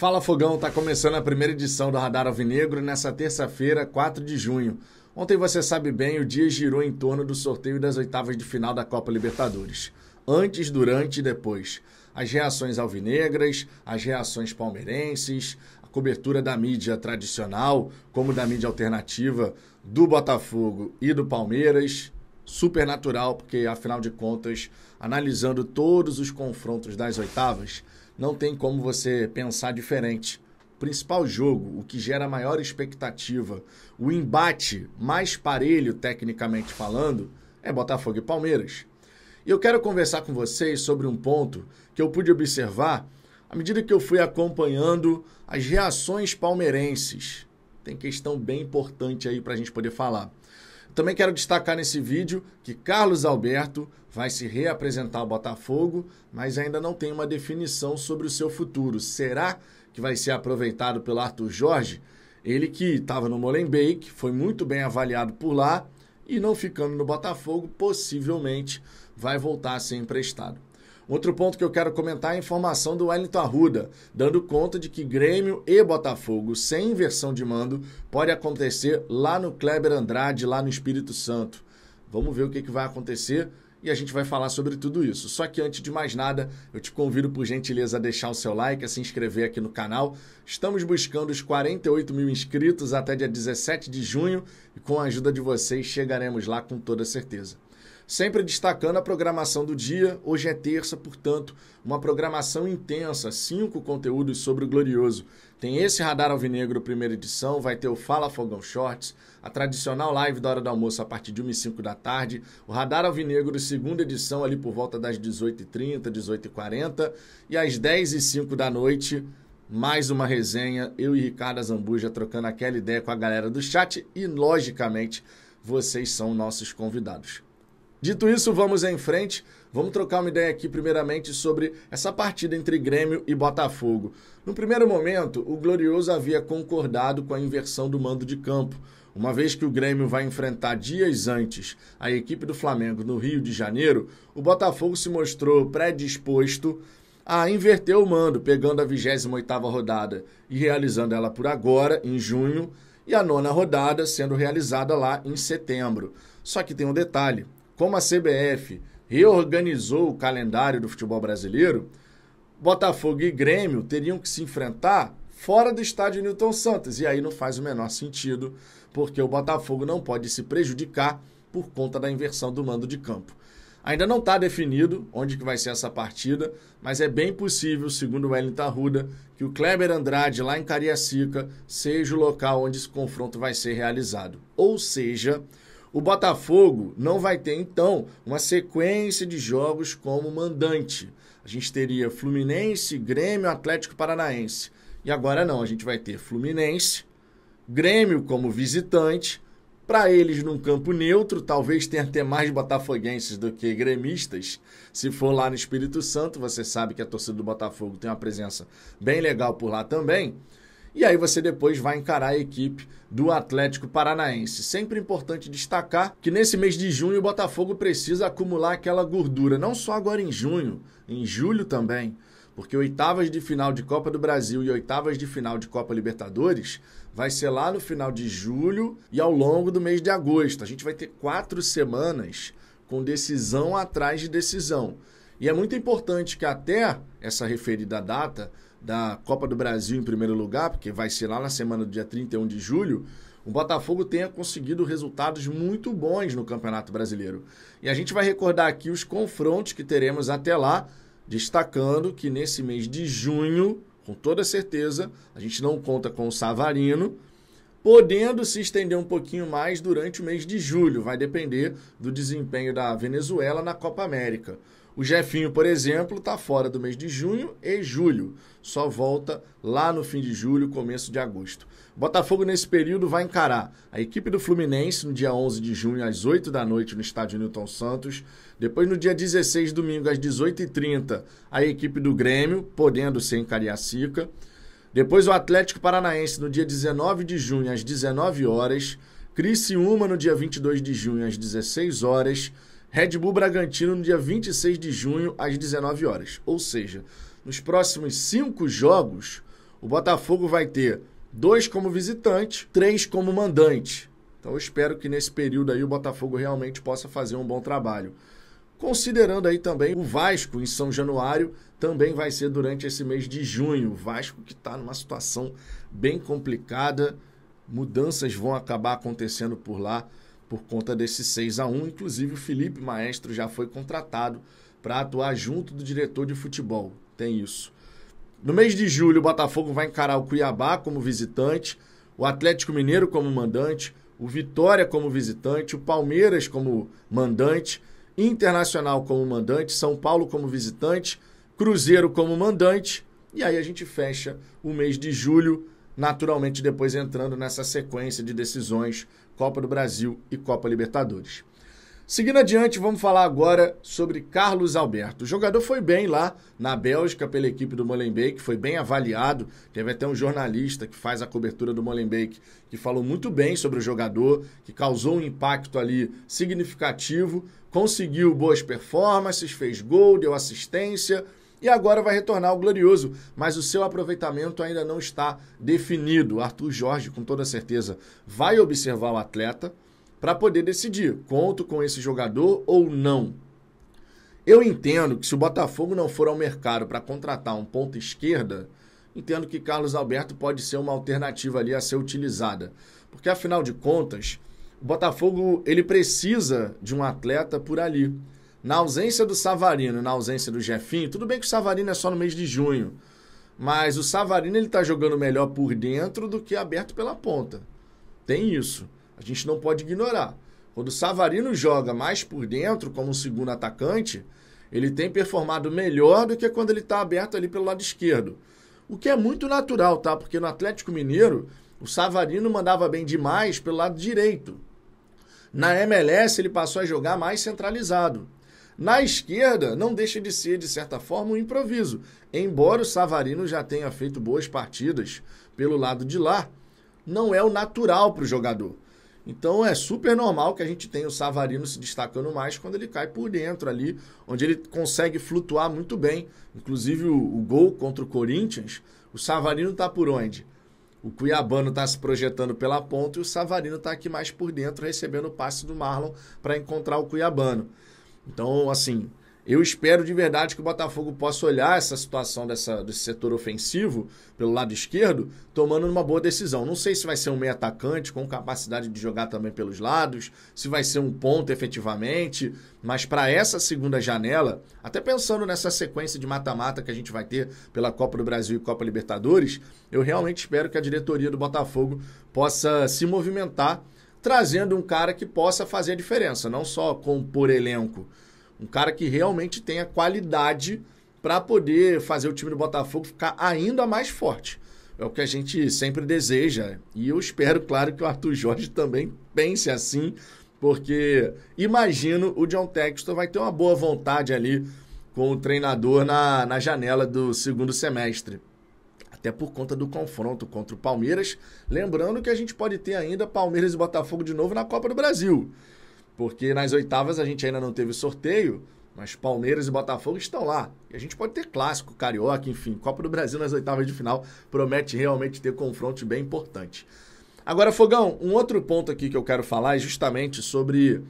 Fala Fogão, está começando a primeira edição do Radar Alvinegro nessa terça-feira, 4 de junho. Ontem você sabe bem, o dia girou em torno do sorteio das oitavas de final da Copa Libertadores. Antes, durante e depois. As reações alvinegras, as reações palmeirenses, a cobertura da mídia tradicional, como da mídia alternativa, do Botafogo e do Palmeiras, supernatural, porque afinal de contas, analisando todos os confrontos das oitavas, não tem como você pensar diferente. O principal jogo, o que gera maior expectativa, o embate mais parelho, tecnicamente falando, é Botafogo e Palmeiras. E eu quero conversar com vocês sobre um ponto que eu pude observar à medida que eu fui acompanhando as reações palmeirenses. Tem questão bem importante aí para a gente poder falar. Também quero destacar nesse vídeo que Carlos Alberto vai se reapresentar ao Botafogo, mas ainda não tem uma definição sobre o seu futuro. Será que vai ser aproveitado pelo Arthur Jorge? Ele que estava no Molenbeek, foi muito bem avaliado por lá e não ficando no Botafogo, possivelmente vai voltar a ser emprestado. Outro ponto que eu quero comentar é a informação do Wellington Arruda, dando conta de que Grêmio e Botafogo, sem inversão de mando, pode acontecer lá no Kleber Andrade, lá no Espírito Santo. Vamos ver o que, que vai acontecer e a gente vai falar sobre tudo isso. Só que antes de mais nada, eu te convido por gentileza a deixar o seu like, a se inscrever aqui no canal. Estamos buscando os 48 mil inscritos até dia 17 de junho e com a ajuda de vocês chegaremos lá com toda certeza sempre destacando a programação do dia. Hoje é terça, portanto, uma programação intensa, cinco conteúdos sobre o Glorioso. Tem esse Radar Alvinegro, primeira edição, vai ter o Fala Fogão Shorts, a tradicional live da hora do almoço a partir de 1 e 5 da tarde, o Radar Alvinegro, segunda edição, ali por volta das 18h30, 18h40, e às 10 e 5 da noite, mais uma resenha, eu e Ricardo Zambuja trocando aquela ideia com a galera do chat e, logicamente, vocês são nossos convidados. Dito isso, vamos em frente. Vamos trocar uma ideia aqui, primeiramente, sobre essa partida entre Grêmio e Botafogo. No primeiro momento, o Glorioso havia concordado com a inversão do mando de campo, uma vez que o Grêmio vai enfrentar dias antes a equipe do Flamengo no Rio de Janeiro, o Botafogo se mostrou predisposto a inverter o mando, pegando a 28ª rodada e realizando ela por agora, em junho, e a nona rodada sendo realizada lá em setembro. Só que tem um detalhe, como a CBF reorganizou o calendário do futebol brasileiro, Botafogo e Grêmio teriam que se enfrentar fora do estádio Newton Santos. E aí não faz o menor sentido, porque o Botafogo não pode se prejudicar por conta da inversão do mando de campo. Ainda não está definido onde que vai ser essa partida, mas é bem possível, segundo o Wellington Arruda, que o Kleber Andrade, lá em Cariacica, seja o local onde esse confronto vai ser realizado. Ou seja, o Botafogo não vai ter, então, uma sequência de jogos como mandante. A gente teria Fluminense, Grêmio, Atlético Paranaense. E agora não, a gente vai ter Fluminense, Grêmio como visitante. Para eles, num campo neutro, talvez tenha até mais botafoguenses do que gremistas. Se for lá no Espírito Santo, você sabe que a torcida do Botafogo tem uma presença bem legal por lá também. E aí você depois vai encarar a equipe do Atlético Paranaense. Sempre importante destacar que nesse mês de junho o Botafogo precisa acumular aquela gordura, não só agora em junho, em julho também, porque oitavas de final de Copa do Brasil e oitavas de final de Copa Libertadores vai ser lá no final de julho e ao longo do mês de agosto. A gente vai ter quatro semanas com decisão atrás de decisão. E é muito importante que até essa referida data da Copa do Brasil em primeiro lugar, porque vai ser lá na semana do dia 31 de julho, o Botafogo tenha conseguido resultados muito bons no Campeonato Brasileiro. E a gente vai recordar aqui os confrontos que teremos até lá, destacando que nesse mês de junho, com toda certeza, a gente não conta com o Savarino, podendo se estender um pouquinho mais durante o mês de julho, vai depender do desempenho da Venezuela na Copa América. O Jefinho, por exemplo, está fora do mês de junho e julho. Só volta lá no fim de julho, começo de agosto. Botafogo, nesse período, vai encarar a equipe do Fluminense no dia 11 de junho, às 8 da noite, no estádio Newton Santos. Depois, no dia 16, domingo, às 18h30, a equipe do Grêmio, podendo ser em Cariacica. Depois o Atlético Paranaense no dia 19 de junho às 19 horas, Criciúma no dia 22 de junho às 16 horas, Red Bull Bragantino no dia 26 de junho às 19 horas. Ou seja, nos próximos cinco jogos, o Botafogo vai ter dois como visitante, três como mandante. Então eu espero que nesse período aí o Botafogo realmente possa fazer um bom trabalho considerando aí também o Vasco em São Januário, também vai ser durante esse mês de junho. O Vasco que está numa situação bem complicada, mudanças vão acabar acontecendo por lá por conta desse 6 a 1 Inclusive, o Felipe Maestro já foi contratado para atuar junto do diretor de futebol. Tem isso. No mês de julho, o Botafogo vai encarar o Cuiabá como visitante, o Atlético Mineiro como mandante, o Vitória como visitante, o Palmeiras como mandante, Internacional como mandante, São Paulo como visitante, Cruzeiro como mandante. E aí a gente fecha o mês de julho, naturalmente depois entrando nessa sequência de decisões Copa do Brasil e Copa Libertadores. Seguindo adiante, vamos falar agora sobre Carlos Alberto. O jogador foi bem lá na Bélgica pela equipe do Molenbeek, foi bem avaliado. Teve até um jornalista que faz a cobertura do Molenbeek que falou muito bem sobre o jogador, que causou um impacto ali significativo conseguiu boas performances, fez gol, deu assistência e agora vai retornar ao Glorioso, mas o seu aproveitamento ainda não está definido. Arthur Jorge, com toda certeza, vai observar o atleta para poder decidir: conto com esse jogador ou não. Eu entendo que se o Botafogo não for ao mercado para contratar um ponta esquerda, entendo que Carlos Alberto pode ser uma alternativa ali a ser utilizada. Porque afinal de contas, o Botafogo ele precisa de um atleta por ali. Na ausência do Savarino, na ausência do Jefinho, tudo bem que o Savarino é só no mês de junho, mas o Savarino ele tá jogando melhor por dentro do que aberto pela ponta. Tem isso. A gente não pode ignorar. Quando o Savarino joga mais por dentro, como um segundo atacante, ele tem performado melhor do que quando ele está aberto ali pelo lado esquerdo. O que é muito natural, tá? Porque no Atlético Mineiro, o Savarino mandava bem demais pelo lado direito. Na MLS, ele passou a jogar mais centralizado. Na esquerda, não deixa de ser, de certa forma, um improviso. Embora o Savarino já tenha feito boas partidas pelo lado de lá, não é o natural para o jogador. Então é super normal que a gente tenha o Savarino se destacando mais quando ele cai por dentro ali, onde ele consegue flutuar muito bem. Inclusive o, o gol contra o Corinthians, o Savarino está por onde? O Cuiabano está se projetando pela ponta e o Savarino está aqui mais por dentro recebendo o passe do Marlon para encontrar o Cuiabano. Então, assim, eu espero de verdade que o Botafogo possa olhar essa situação dessa, desse setor ofensivo pelo lado esquerdo, tomando uma boa decisão. Não sei se vai ser um meio atacante com capacidade de jogar também pelos lados, se vai ser um ponto efetivamente, mas para essa segunda janela, até pensando nessa sequência de mata-mata que a gente vai ter pela Copa do Brasil e Copa Libertadores, eu realmente espero que a diretoria do Botafogo possa se movimentar trazendo um cara que possa fazer a diferença, não só compor elenco um cara que realmente tenha qualidade para poder fazer o time do Botafogo ficar ainda mais forte. É o que a gente sempre deseja. E eu espero, claro, que o Arthur Jorge também pense assim, porque imagino o John Textor vai ter uma boa vontade ali com o treinador na, na janela do segundo semestre. Até por conta do confronto contra o Palmeiras. Lembrando que a gente pode ter ainda Palmeiras e Botafogo de novo na Copa do Brasil. Porque nas oitavas a gente ainda não teve sorteio, mas Palmeiras e Botafogo estão lá. E a gente pode ter clássico, carioca, enfim. Copa do Brasil nas oitavas de final promete realmente ter confronto bem importante. Agora, Fogão, um outro ponto aqui que eu quero falar é justamente sobre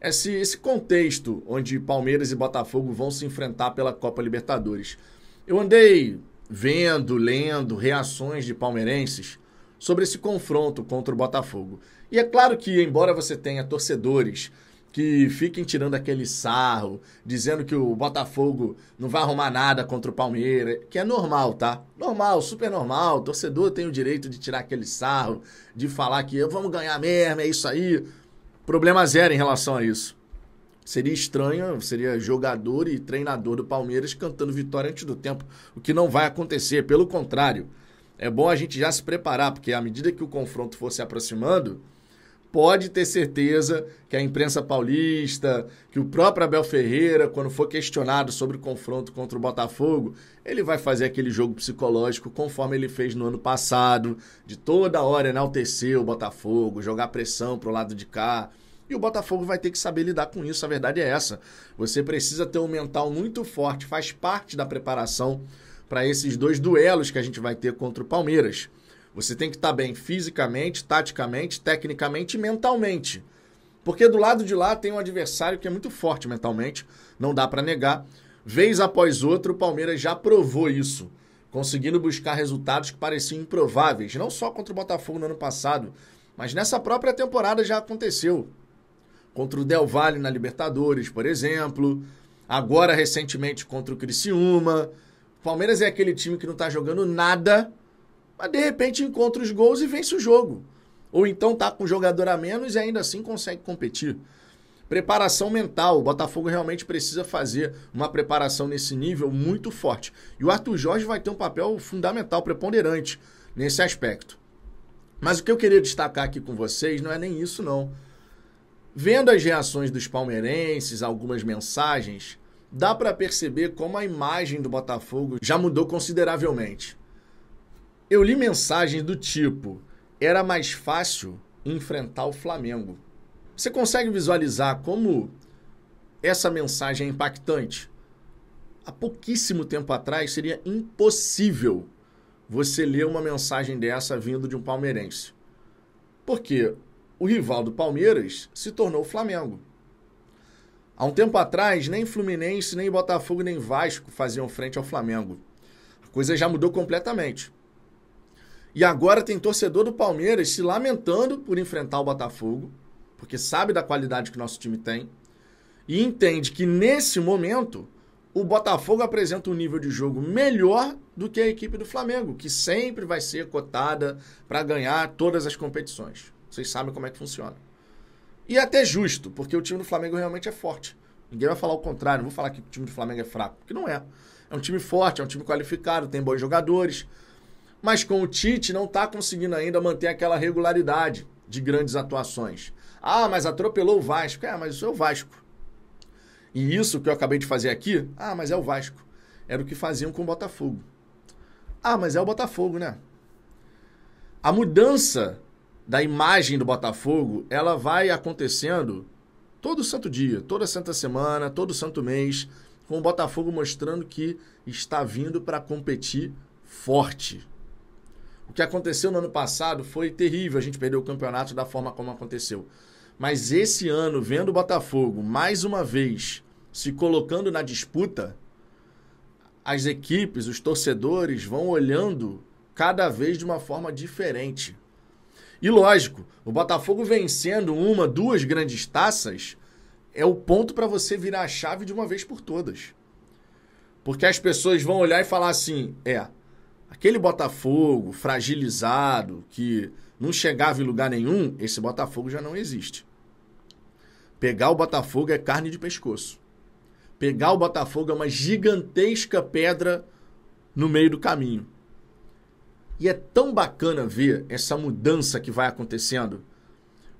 esse, esse contexto onde Palmeiras e Botafogo vão se enfrentar pela Copa Libertadores. Eu andei vendo, lendo reações de palmeirenses sobre esse confronto contra o Botafogo. E é claro que, embora você tenha torcedores que fiquem tirando aquele sarro, dizendo que o Botafogo não vai arrumar nada contra o Palmeiras, que é normal, tá? Normal, super normal. O torcedor tem o direito de tirar aquele sarro, de falar que vamos ganhar mesmo, é isso aí. Problema zero em relação a isso. Seria estranho, seria jogador e treinador do Palmeiras cantando vitória antes do tempo, o que não vai acontecer, pelo contrário. É bom a gente já se preparar, porque à medida que o confronto for se aproximando, pode ter certeza que a imprensa paulista, que o próprio Abel Ferreira, quando for questionado sobre o confronto contra o Botafogo, ele vai fazer aquele jogo psicológico conforme ele fez no ano passado, de toda hora enaltecer o Botafogo, jogar pressão pro lado de cá. E o Botafogo vai ter que saber lidar com isso, a verdade é essa. Você precisa ter um mental muito forte, faz parte da preparação para esses dois duelos que a gente vai ter contra o Palmeiras. Você tem que estar tá bem fisicamente, taticamente, tecnicamente e mentalmente. Porque do lado de lá tem um adversário que é muito forte mentalmente, não dá para negar. Vez após outra, o Palmeiras já provou isso, conseguindo buscar resultados que pareciam improváveis, não só contra o Botafogo no ano passado, mas nessa própria temporada já aconteceu. Contra o Del Valle na Libertadores, por exemplo, agora recentemente contra o Criciúma. O Palmeiras é aquele time que não está jogando nada, mas de repente encontra os gols e vence o jogo. Ou então tá com jogador a menos e ainda assim consegue competir. Preparação mental. O Botafogo realmente precisa fazer uma preparação nesse nível muito forte. E o Arthur Jorge vai ter um papel fundamental, preponderante nesse aspecto. Mas o que eu queria destacar aqui com vocês não é nem isso, não. Vendo as reações dos palmeirenses, algumas mensagens, dá para perceber como a imagem do Botafogo já mudou consideravelmente. Eu li mensagens do tipo: era mais fácil enfrentar o Flamengo. Você consegue visualizar como essa mensagem é impactante? Há pouquíssimo tempo atrás seria impossível você ler uma mensagem dessa vindo de um palmeirense. Porque o rival do Palmeiras se tornou o Flamengo. Há um tempo atrás, nem Fluminense, nem Botafogo, nem Vasco faziam frente ao Flamengo. A coisa já mudou completamente. E agora tem torcedor do Palmeiras se lamentando por enfrentar o Botafogo, porque sabe da qualidade que o nosso time tem e entende que nesse momento o Botafogo apresenta um nível de jogo melhor do que a equipe do Flamengo, que sempre vai ser cotada para ganhar todas as competições. Vocês sabem como é que funciona. E é até justo, porque o time do Flamengo realmente é forte. Ninguém vai falar o contrário, não vou falar que o time do Flamengo é fraco, porque não é. É um time forte, é um time qualificado, tem bons jogadores, mas com o Tite não está conseguindo ainda manter aquela regularidade de grandes atuações. Ah, mas atropelou o Vasco. É, mas isso é o Vasco. E isso que eu acabei de fazer aqui, ah, mas é o Vasco. Era o que faziam com o Botafogo. Ah, mas é o Botafogo, né? A mudança da imagem do Botafogo, ela vai acontecendo todo santo dia, toda santa semana, todo santo mês, com o Botafogo mostrando que está vindo para competir forte. O que aconteceu no ano passado foi terrível, a gente perdeu o campeonato da forma como aconteceu. Mas esse ano, vendo o Botafogo mais uma vez se colocando na disputa, as equipes, os torcedores vão olhando cada vez de uma forma diferente. E lógico, o Botafogo vencendo uma, duas grandes taças é o ponto para você virar a chave de uma vez por todas. Porque as pessoas vão olhar e falar assim: é, Aquele Botafogo fragilizado, que não chegava em lugar nenhum, esse Botafogo já não existe. Pegar o Botafogo é carne de pescoço. Pegar o Botafogo é uma gigantesca pedra no meio do caminho. E é tão bacana ver essa mudança que vai acontecendo,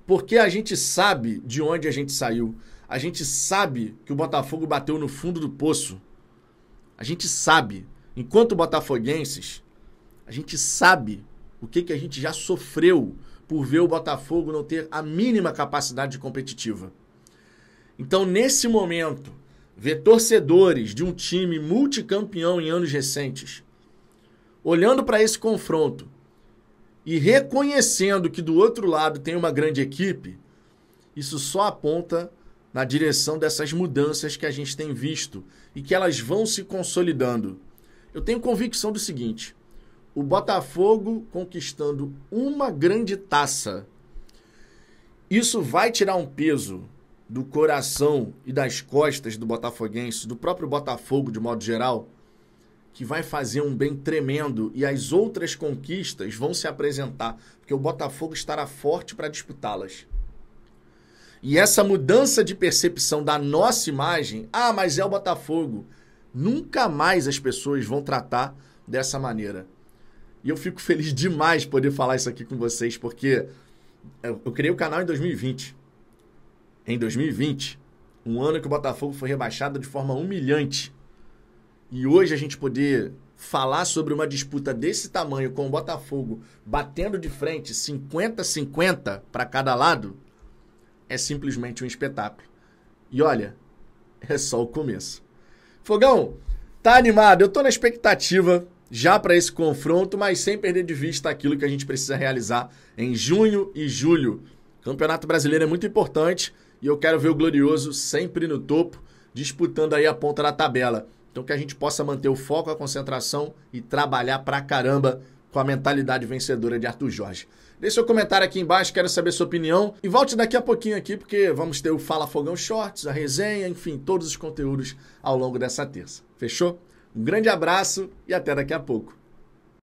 porque a gente sabe de onde a gente saiu. A gente sabe que o Botafogo bateu no fundo do poço. A gente sabe. Enquanto botafoguenses, a gente sabe o que, que a gente já sofreu por ver o Botafogo não ter a mínima capacidade competitiva. Então, nesse momento, ver torcedores de um time multicampeão em anos recentes olhando para esse confronto e reconhecendo que do outro lado tem uma grande equipe, isso só aponta na direção dessas mudanças que a gente tem visto e que elas vão se consolidando. Eu tenho convicção do seguinte: o Botafogo conquistando uma grande taça, isso vai tirar um peso do coração e das costas do botafoguense, do próprio Botafogo de modo geral, que vai fazer um bem tremendo e as outras conquistas vão se apresentar, porque o Botafogo estará forte para disputá-las. E essa mudança de percepção da nossa imagem, ah, mas é o Botafogo, nunca mais as pessoas vão tratar dessa maneira. E eu fico feliz demais poder falar isso aqui com vocês, porque eu criei o canal em 2020. Em 2020, um ano que o Botafogo foi rebaixado de forma humilhante. E hoje a gente poder falar sobre uma disputa desse tamanho com o Botafogo batendo de frente 50-50 para cada lado é simplesmente um espetáculo. E olha, é só o começo. Fogão, tá animado? Eu tô na expectativa já para esse confronto, mas sem perder de vista aquilo que a gente precisa realizar em junho e julho. O Campeonato Brasileiro é muito importante e eu quero ver o Glorioso sempre no topo, disputando aí a ponta da tabela. Então que a gente possa manter o foco, a concentração e trabalhar pra caramba com a mentalidade vencedora de Arthur Jorge. Deixe seu comentário aqui embaixo, quero saber sua opinião. E volte daqui a pouquinho aqui, porque vamos ter o Fala Fogão Shorts, a resenha, enfim, todos os conteúdos ao longo dessa terça. Fechou? Um grande abraço e até daqui a pouco.